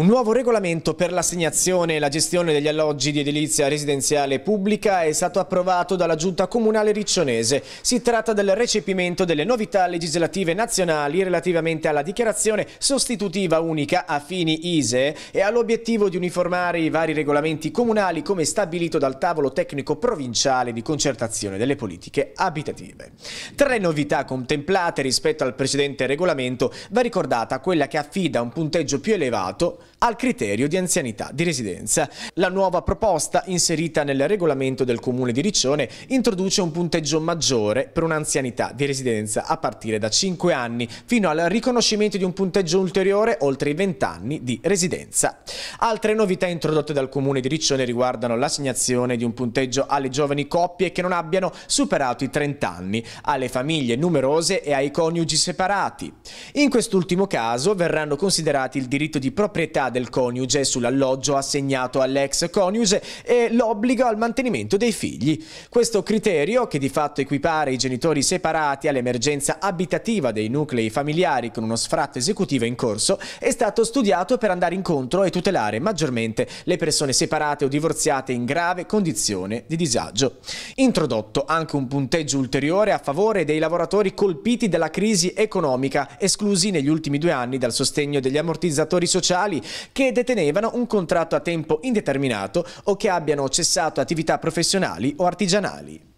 Un nuovo regolamento per l'assegnazione e la gestione degli alloggi di edilizia residenziale pubblica è stato approvato dalla Giunta Comunale Riccionese. Si tratta del recepimento delle novità legislative nazionali relativamente alla dichiarazione sostitutiva unica a fini ISE e all'obiettivo di uniformare i vari regolamenti comunali come stabilito dal tavolo tecnico provinciale di concertazione delle politiche abitative. Tre novità contemplate rispetto al precedente regolamento va ricordata quella che affida un punteggio più elevato al criterio di anzianità di residenza. La nuova proposta, inserita nel regolamento del Comune di Riccione, introduce un punteggio maggiore per un'anzianità di residenza a partire da 5 anni, fino al riconoscimento di un punteggio ulteriore oltre i 20 anni di residenza. Altre novità introdotte dal Comune di Riccione riguardano l'assegnazione di un punteggio alle giovani coppie che non abbiano superato i 30 anni, alle famiglie numerose e ai coniugi separati. In quest'ultimo caso verranno considerati il diritto di proprietà proprietà del coniuge sull'alloggio assegnato all'ex coniuge e l'obbligo al mantenimento dei figli. Questo criterio, che di fatto equipara i genitori separati all'emergenza abitativa dei nuclei familiari con uno sfratto esecutivo in corso, è stato studiato per andare incontro e tutelare maggiormente le persone separate o divorziate in grave condizione di disagio. Introdotto anche un punteggio ulteriore a favore dei lavoratori colpiti dalla crisi economica, esclusi negli ultimi due anni dal sostegno degli ammortizzatori sociali che detenevano un contratto a tempo indeterminato o che abbiano cessato attività professionali o artigianali.